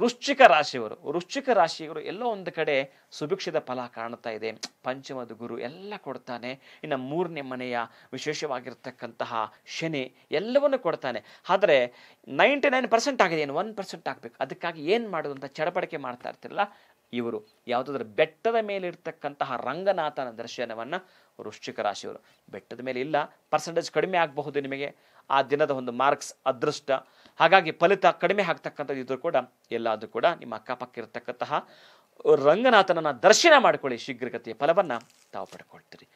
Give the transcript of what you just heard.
ವೃಶ್ಚಿಕ ರಾಶಿಯವರು ವೃಶ್ಚಿಕ ರಾಶಿಯವರು ಎಲ್ಲೋ ಒಂದು ಕಡೆ ಸುಭಿಕ್ಷದ ಫಲ ಕಾಣ್ತಾ ಇದೆ ಪಂಚಮದ ಗುರು ಎಲ್ಲ ಕೊಡ್ತಾನೆ ಇನ್ನು ಮೂರನೇ ಮನೆಯ ವಿಶೇಷವಾಗಿರ್ತಕ್ಕಂತಹ ಶನಿ ಎಲ್ಲವನ್ನು ಕೊಡ್ತಾನೆ ಆದರೆ ನೈಂಟಿ ನೈನ್ ಪರ್ಸೆಂಟ್ ಆಗಿದೆ ಏನು ಒನ್ ಪರ್ಸೆಂಟ್ ಆಗಬೇಕು ಅದಕ್ಕಾಗಿ ಏನು ಮಾಡೋದು ಅಂತ ಚಡಪಡಿಕೆ ಮಾಡ್ತಾ ಇರ್ತಿರಲ್ಲ ಇವರು ಯಾವುದಾದ್ರೂ ಬೆಟ್ಟದ ಮೇಲೆ ಇರ್ತಕ್ಕಂತಹ ರಂಗನಾಥನ ದರ್ಶನವನ್ನು ವೃಶ್ಚಿಕ ರಾಶಿಯವರು ಬೆಟ್ಟದ ಮೇಲೆ ಇಲ್ಲ ಪರ್ಸೆಂಟೇಜ್ ಕಡಿಮೆ ಆಗಬಹುದು ನಿಮಗೆ ಆ ದಿನದ ಒಂದು ಮಾರ್ಕ್ಸ್ ಅದೃಷ್ಟ ಹಾಗಾಗಿ ಫಲಿತ ಕಡಿಮೆ ಆಗ್ತಕ್ಕಂಥದ್ದು ಇದ್ರೂ ಕೂಡ ಎಲ್ಲಾದರೂ ಕೂಡ ನಿಮ್ಮ ಅಕ್ಕಪಕ್ಕ ಇರತಕ್ಕಂತಹ ರಂಗನಾಥನನ್ನು ದರ್ಶನ ಮಾಡಿಕೊಳ್ಳಿ ಶೀಘ್ರಗತಿಯ ಫಲವನ್ನು ತಾವು ಪಡ್ಕೊಳ್ತೀರಿ